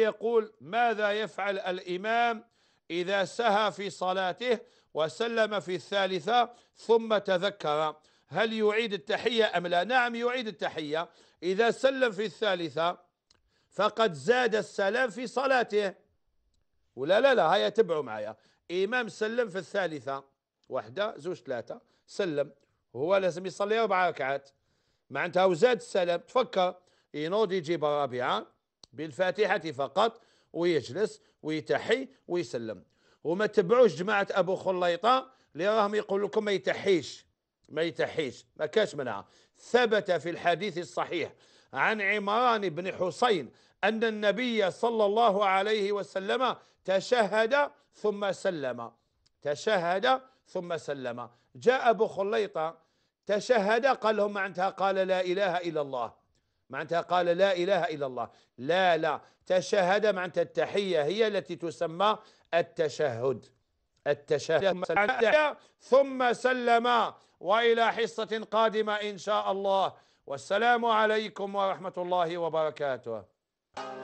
يقول ماذا يفعل الإمام إذا سهى في صلاته وسلم في الثالثة ثم تذكر هل يعيد التحية أم لا نعم يعيد التحية إذا سلم في الثالثة فقد زاد السلام في صلاته ولا لا لا هيا تبعوا معايا إمام سلم في الثالثة واحدة زوج ثلاثة سلم هو لازم يصلي أربع ركعات معناتها وزاد السلام تفكر ينوض يجيب الرابعة بالفاتحة فقط ويجلس ويتحي ويسلم وما تبعوش جماعة أبو خليطة اللي راهم يقول لكم ما يتحيش ما يتحيش ما كاش منع ثبت في الحديث الصحيح عن عمران بن حسين أن النبي صلى الله عليه وسلم تشهد ثم سلم تشهد ثم سلم جاء أبو خليطة تشهد قال لهم معناتها قال لا إله إلا الله معناتها قال لا إله إلا الله لا لا تشهد معناتها التحية هي التي تسمى التشهد التشهد ثم سلم وإلى حصة قادمة إن شاء الله والسلام عليكم ورحمة الله وبركاته